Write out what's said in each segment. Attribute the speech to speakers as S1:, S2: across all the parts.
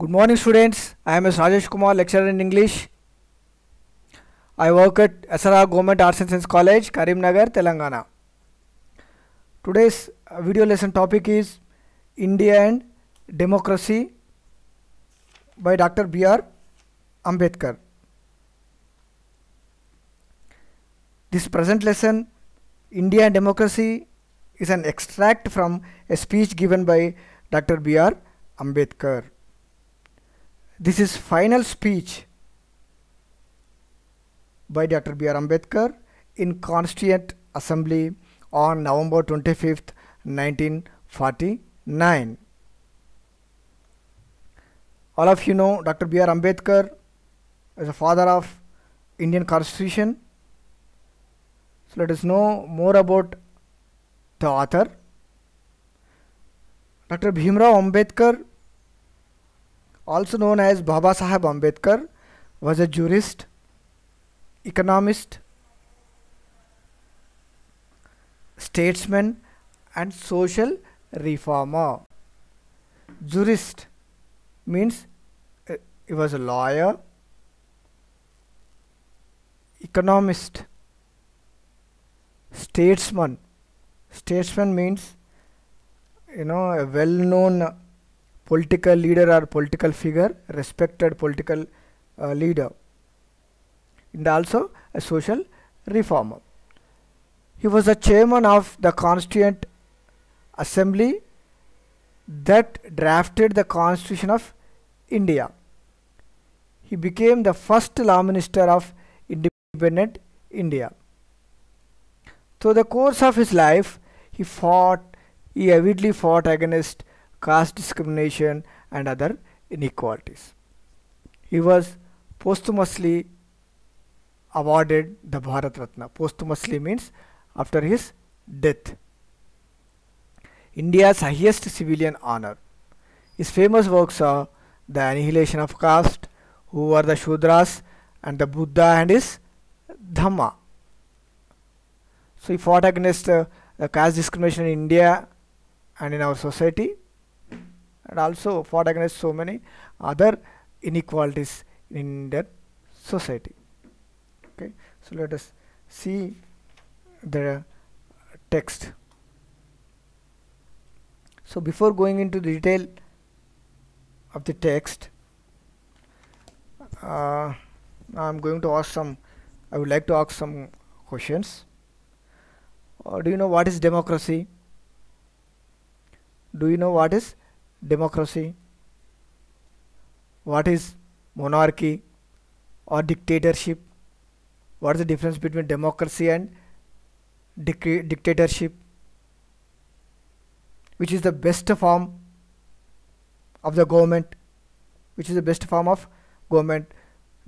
S1: Good morning students, I am S. Rajesh Kumar, lecturer in English. I work at SRR Government Arts and Science College, Karimnagar, Telangana. Today's uh, video lesson topic is India and Democracy by Dr. B.R. Ambedkar. This present lesson, India and Democracy is an extract from a speech given by Dr. B.R. Ambedkar. This is final speech by Dr. B.R. Ambedkar in Constituent Assembly on November 25th, 1949. All of you know Dr. B.R. Ambedkar is a father of Indian Constitution. So let us know more about the author. Dr. Bhimrao Ambedkar also known as Baba Sahib Ambedkar, was a jurist, economist, statesman and social reformer. Jurist means uh, he was a lawyer, economist, statesman. Statesman means you know a well-known political leader or political figure, respected political uh, leader, and also a social reformer. He was the chairman of the Constituent Assembly that drafted the Constitution of India. He became the first law minister of independent India. Through the course of his life, he fought, he avidly fought against caste discrimination and other inequalities. He was posthumously awarded the Bharat Ratna. Posthumously means after his death. India's highest civilian honor. His famous works are The Annihilation of Caste, Who Were the Shudras, and The Buddha and His Dhamma. So he fought against uh, caste discrimination in India and in our society and also fought against so many other inequalities in that society. Okay. So, let us see the text. So, before going into the detail of the text, uh, I am going to ask some, I would like to ask some questions. Uh, do you know what is democracy? Do you know what is democracy, what is monarchy or dictatorship, what is the difference between democracy and dictatorship, which is the best form of the government, which is the best form of government,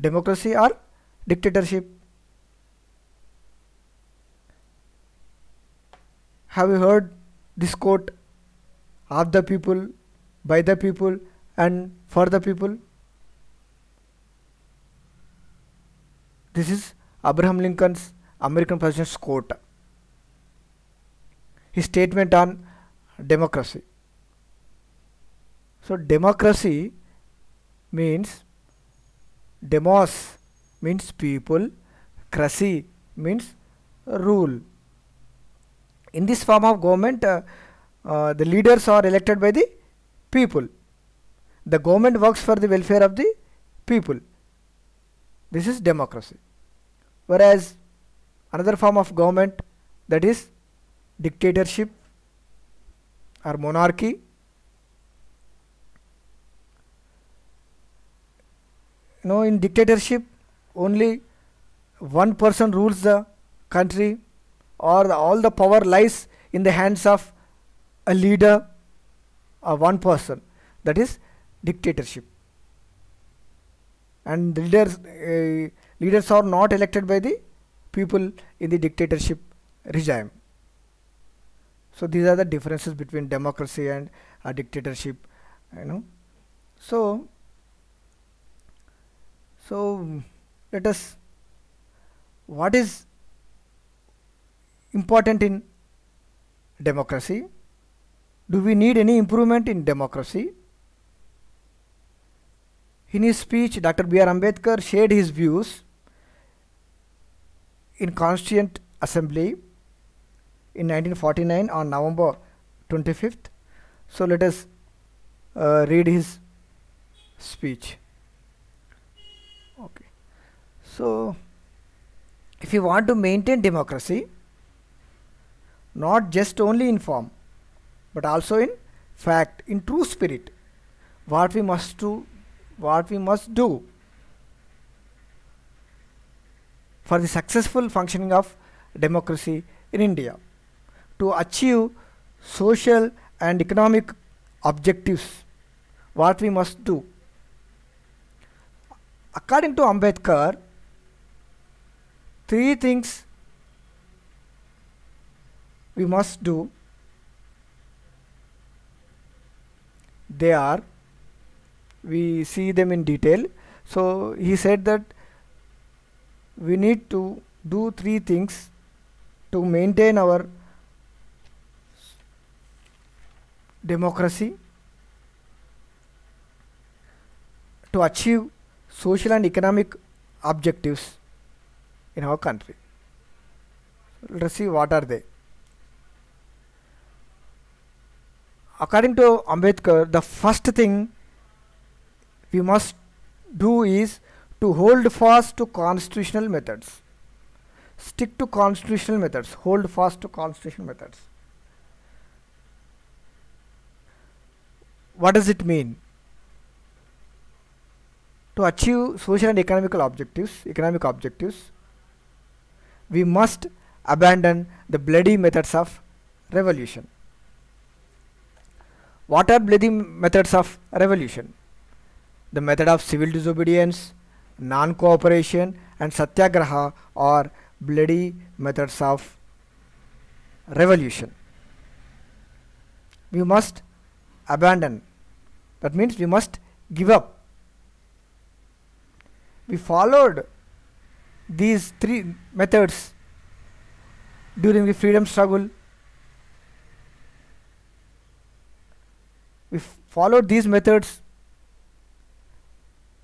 S1: democracy or dictatorship. Have you heard this quote? Half the people by the people and for the people. This is Abraham Lincoln's American President's quote. His statement on democracy. So, democracy means demos means people, cracy means rule. In this form of government, uh, uh, the leaders are elected by the people. The government works for the welfare of the people. This is democracy. Whereas another form of government that is dictatorship or monarchy you know in dictatorship only one person rules the country or the, all the power lies in the hands of a leader uh, one person that is dictatorship and leaders uh, leaders are not elected by the people in the dictatorship regime so these are the differences between democracy and a uh, dictatorship you know so so let us what is important in democracy do we need any improvement in democracy? In his speech, Dr. B.R. Ambedkar shared his views in Constituent Assembly in 1949 on November 25th. So let us uh, read his speech. Okay. So if you want to maintain democracy, not just only in form, but also in fact in true spirit what we must do what we must do for the successful functioning of democracy in India to achieve social and economic objectives what we must do according to Ambedkar three things we must do they are we see them in detail so he said that we need to do three things to maintain our democracy to achieve social and economic objectives in our country. Let us see what are they. according to Ambedkar, the first thing we must do is to hold fast to constitutional methods. Stick to constitutional methods, hold fast to constitutional methods. What does it mean? To achieve social and economical objectives, economic objectives, we must abandon the bloody methods of revolution. What are the methods of revolution? The method of civil disobedience, non-cooperation and satyagraha are bloody methods of revolution. We must abandon. That means we must give up. We followed these three methods during the freedom struggle we followed these methods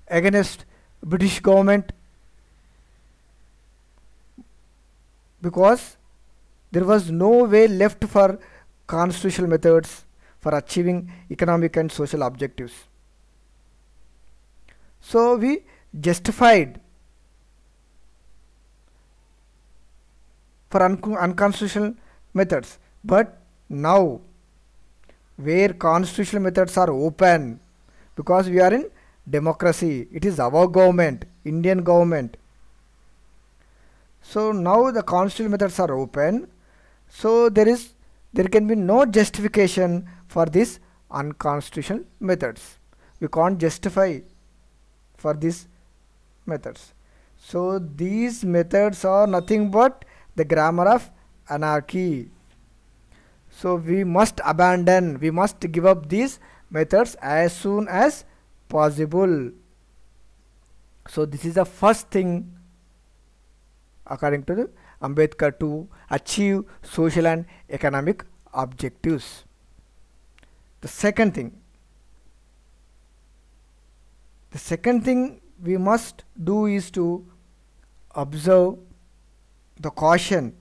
S1: against British government because there was no way left for constitutional methods for achieving economic and social objectives. So we justified for un unconstitutional methods but now where constitutional methods are open because we are in democracy it is our government indian government so now the constitutional methods are open so there is there can be no justification for these unconstitutional methods we can't justify for these methods so these methods are nothing but the grammar of anarchy so we must abandon, we must give up these methods as soon as possible. So this is the first thing according to the Ambedkar to achieve social and economic objectives. The second thing, the second thing we must do is to observe the caution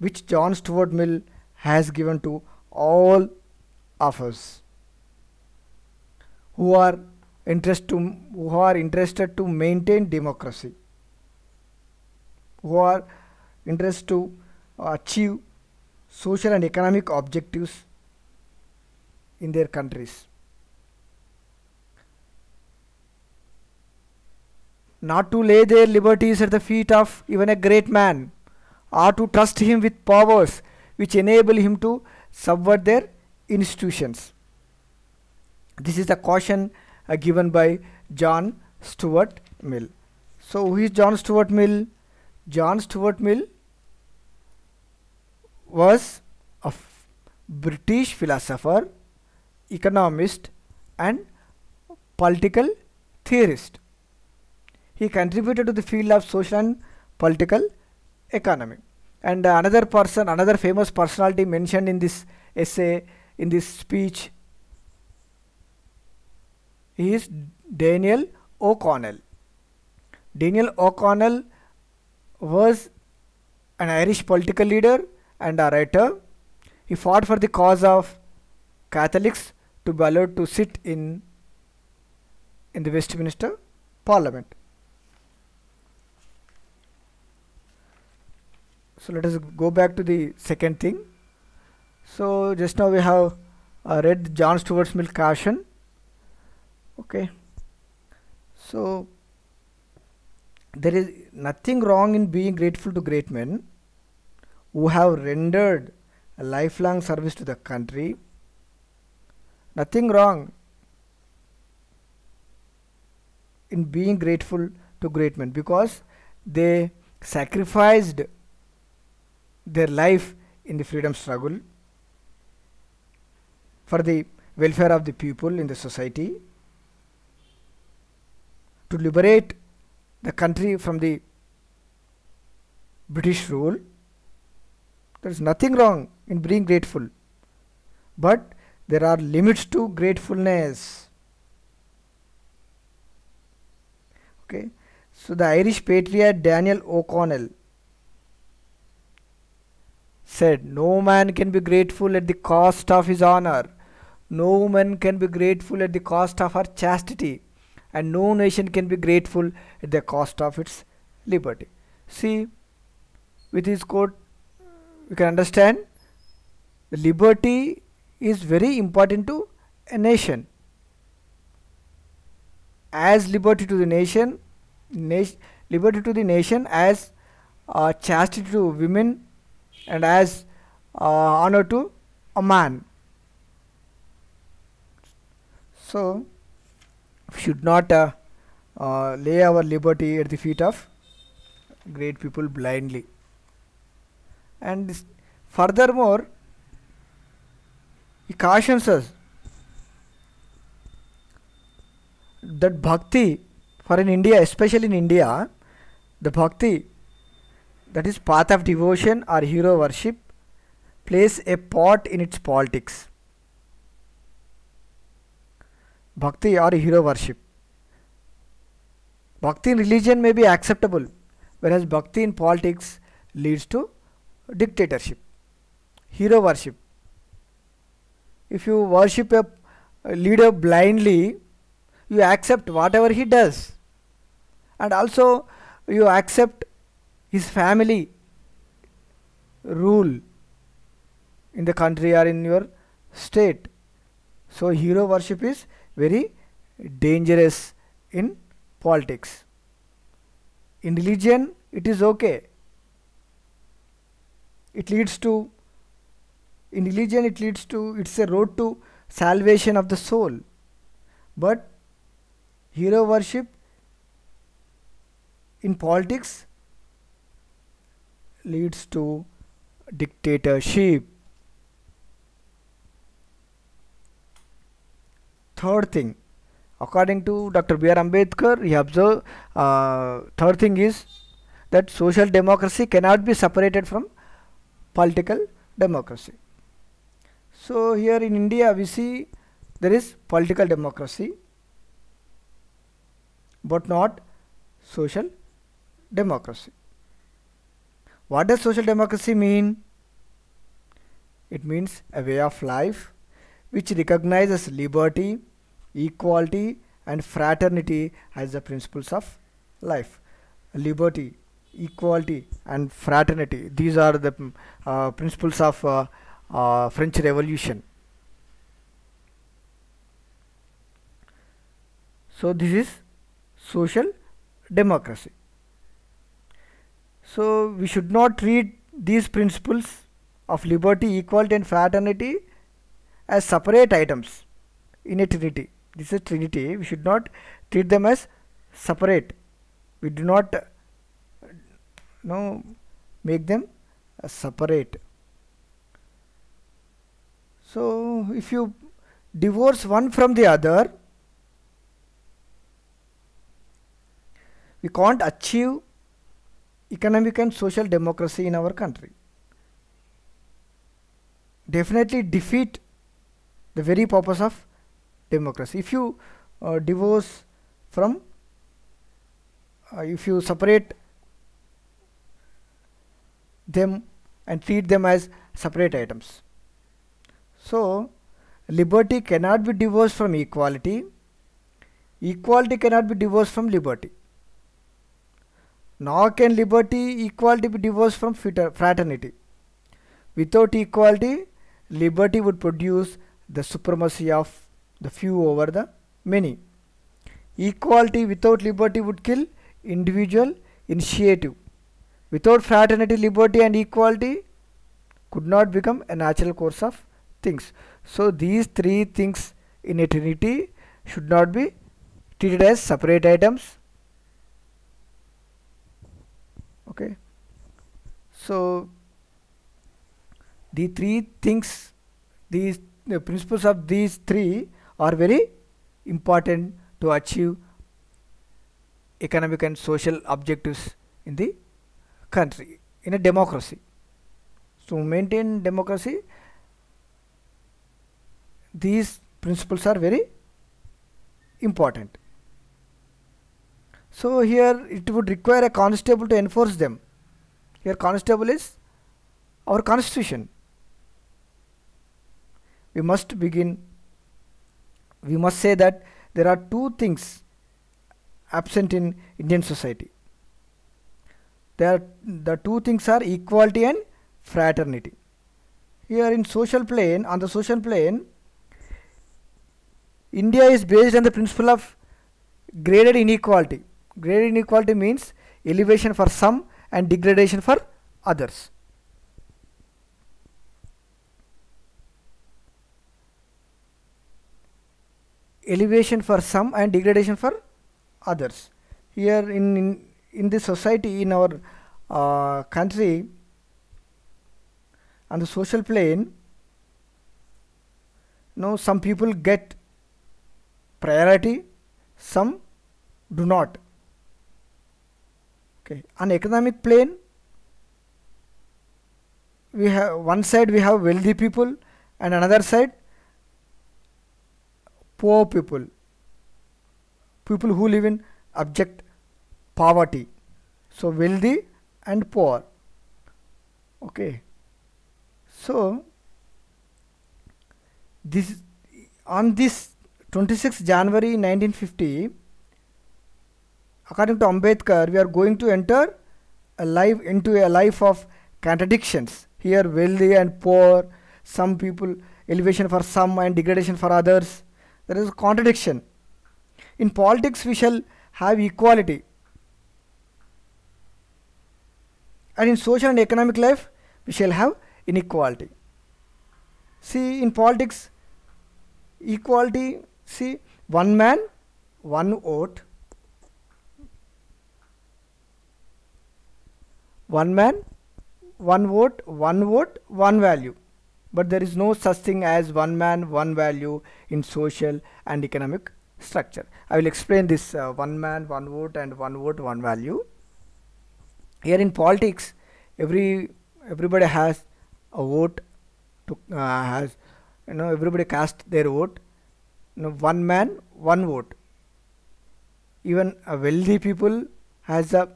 S1: which John Stuart Mill has given to all of us who are to who are interested to maintain democracy who are interested to achieve social and economic objectives in their countries not to lay their liberties at the feet of even a great man or to trust him with powers which enable him to subvert their institutions. This is the caution uh, given by John Stuart Mill. So, who is John Stuart Mill? John Stuart Mill was a British philosopher, economist and political theorist. He contributed to the field of social and political economy. And another person, another famous personality mentioned in this essay, in this speech, is Daniel O'Connell. Daniel O'Connell was an Irish political leader and a writer. He fought for the cause of Catholics to be allowed to sit in in the Westminster Parliament. So let us go back to the second thing. So just now we have uh, read John Stuart Mill caution. Okay. So there is nothing wrong in being grateful to great men who have rendered a lifelong service to the country. Nothing wrong in being grateful to great men because they sacrificed their life in the freedom struggle for the welfare of the people in the society to liberate the country from the British rule. There is nothing wrong in being grateful, but there are limits to gratefulness. Okay, so the Irish patriot Daniel O'Connell said, No man can be grateful at the cost of his honor, no woman can be grateful at the cost of her chastity, and no nation can be grateful at the cost of its liberty. See, with his quote, we can understand liberty is very important to a nation. As liberty to the nation, nation liberty to the nation as uh, chastity to women and as uh, honor to a man, So, we should not uh, uh, lay our liberty at the feet of great people blindly. And this, furthermore, he cautions us that bhakti for in India, especially in India, the bhakti that is path of devotion or hero worship plays a part in its politics. Bhakti or hero worship. Bhakti in religion may be acceptable, whereas bhakti in politics leads to dictatorship, hero worship. If you worship a leader blindly, you accept whatever he does, and also you accept his family rule in the country or in your state. So, hero worship is very dangerous in politics. In religion, it is okay. It leads to, in religion, it leads to, it's a road to salvation of the soul. But hero worship in politics leads to dictatorship. Third thing, according to Dr. B.R. Ambedkar, he observed, uh, third thing is that social democracy cannot be separated from political democracy. So, here in India we see there is political democracy, but not social democracy. What does social democracy mean? It means a way of life which recognizes liberty, equality and fraternity as the principles of life. Liberty, equality and fraternity. These are the uh, principles of uh, uh, French Revolution. So this is social democracy. So, we should not treat these principles of liberty, equality and fraternity as separate items in a trinity. This is trinity. We should not treat them as separate. We do not uh, no, make them uh, separate. So, if you divorce one from the other, we can't achieve economic and social democracy in our country. Definitely defeat the very purpose of democracy. If you uh, divorce from, uh, if you separate them and treat them as separate items. So, liberty cannot be divorced from equality, equality cannot be divorced from liberty. Nor can liberty, equality be divorced from fraternity. Without equality, liberty would produce the supremacy of the few over the many. Equality without liberty would kill individual initiative. Without fraternity, liberty and equality could not become a natural course of things. So these three things in a trinity should not be treated as separate items okay so the three things these the principles of these three are very important to achieve economic and social objectives in the country in a democracy so maintain democracy these principles are very important so here it would require a constable to enforce them. Here constable is our constitution. We must begin, we must say that there are two things absent in Indian society. There, the two things are equality and fraternity. Here in social plane, on the social plane, India is based on the principle of graded inequality. Grade inequality means elevation for some and degradation for others. Elevation for some and degradation for others. Here in, in, in this society, in our uh, country, on the social plane, now some people get priority, some do not okay on economic plane we have one side we have wealthy people and another side poor people people who live in abject poverty so wealthy and poor okay so this on this 26 january 1950 according to Ambedkar, we are going to enter a life into a life of contradictions. Here, wealthy and poor, some people, elevation for some and degradation for others. There is contradiction. In politics, we shall have equality. And in social and economic life, we shall have inequality. See, in politics, equality, see, one man, one vote, one man one vote one vote one value but there is no such thing as one man one value in social and economic structure i will explain this uh, one man one vote and one vote one value here in politics every everybody has a vote to uh, has you know everybody cast their vote you know, one man one vote even a wealthy people has a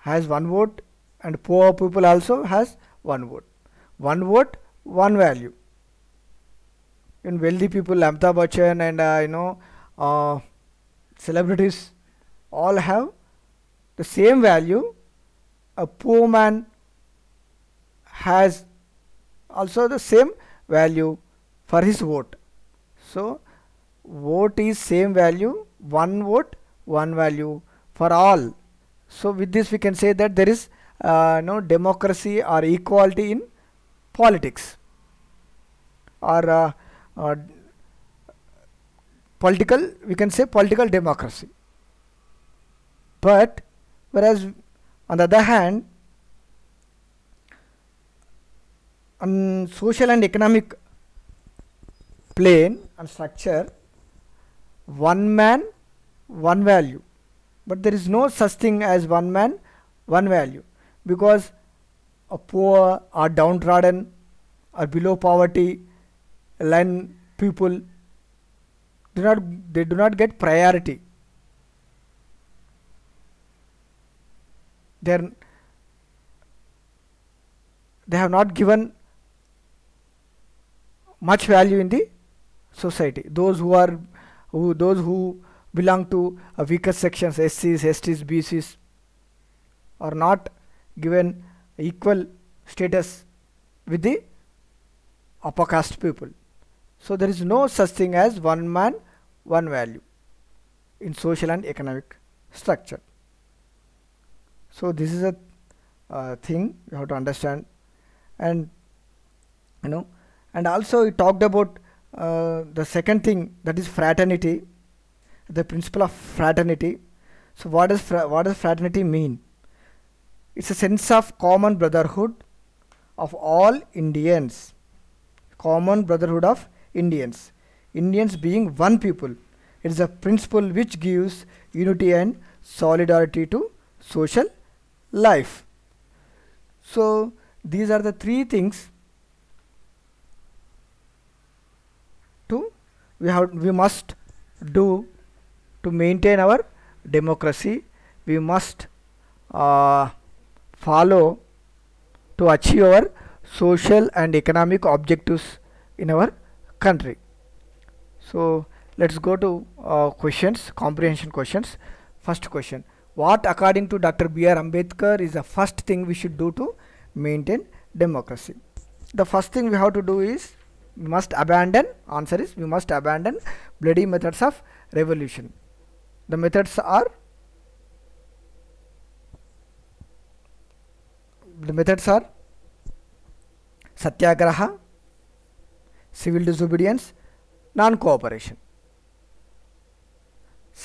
S1: has one vote and poor people also has one vote. One vote, one value. In wealthy people, lambda Bachchan and uh, you know uh, celebrities all have the same value. A poor man has also the same value for his vote. So, vote is same value, one vote, one value for all. So, with this we can say that there is uh, no democracy or equality in politics or uh, uh, political we can say political democracy but whereas on the other hand on social and economic plane and structure one man one value but there is no such thing as one man one value because a poor or downtrodden or below poverty line people do not they do not get priority they they have not given much value in the society those who are who those who belong to weaker sections SCs, STs, BCs are not given equal status with the upper caste people. So there is no such thing as one man, one value in social and economic structure. So this is a uh, thing you have to understand and you know and also we talked about uh, the second thing that is fraternity the principle of fraternity so what does what does fraternity mean it's a sense of common brotherhood of all Indians common brotherhood of Indians Indians being one people it is a principle which gives unity and solidarity to social life so these are the three things to we have we must do to maintain our democracy we must uh, follow to achieve our social and economic objectives in our country. So, let us go to uh, questions, comprehension questions. First question, what according to Dr. B.R. Ambedkar is the first thing we should do to maintain democracy? The first thing we have to do is, we must abandon, answer is, we must abandon bloody methods of revolution. The methods are the methods are satyagraha civil disobedience non cooperation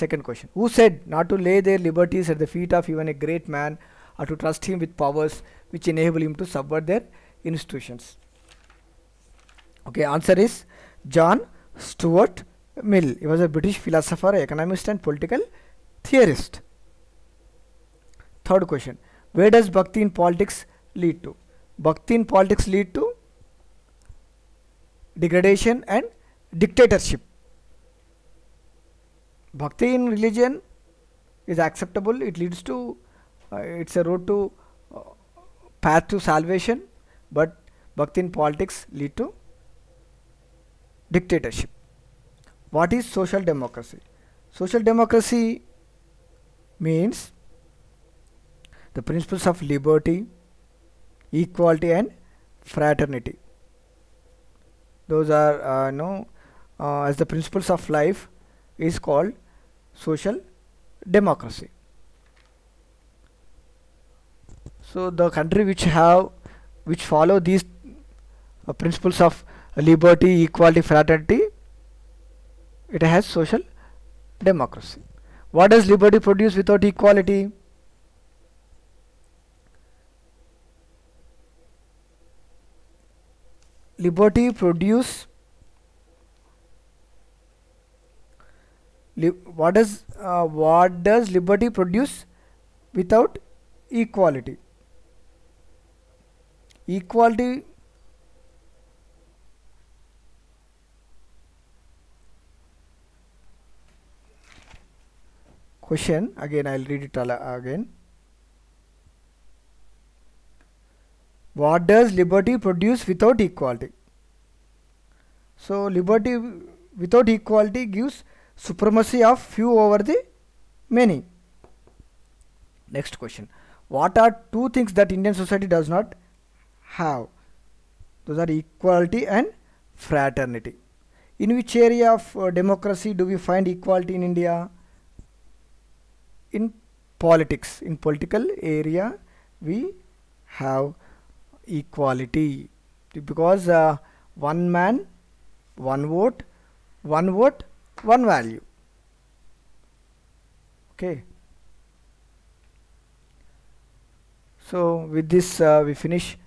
S1: second question who said not to lay their liberties at the feet of even a great man or to trust him with powers which enable him to subvert their institutions okay answer is john stuart mill he was a british philosopher economist and political theorist third question where does bhakti in politics lead to? Bhakti in politics lead to degradation and dictatorship. Bhakti in religion is acceptable. It leads to, uh, it's a road to uh, path to salvation. But bhakti in politics lead to dictatorship. What is social democracy? Social democracy means the principles of liberty, equality and fraternity. Those are uh, know, uh, as the principles of life is called social democracy. So the country which have which follow these uh, principles of liberty, equality, fraternity, it has social democracy. What does liberty produce without equality? liberty produce li what does uh, what does liberty produce without equality equality question again i'll read it again What does liberty produce without equality? So, liberty without equality gives supremacy of few over the many. Next question. What are two things that Indian society does not have? Those are equality and fraternity. In which area of uh, democracy do we find equality in India? In politics, in political area we have equality because uh, one man one vote one vote one value okay so with this uh, we finish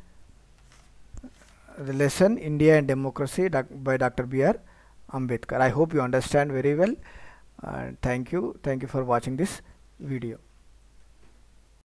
S1: the lesson India and Democracy by Dr. B.R. Ambedkar. I hope you understand very well. Uh, thank you. Thank you for watching this video.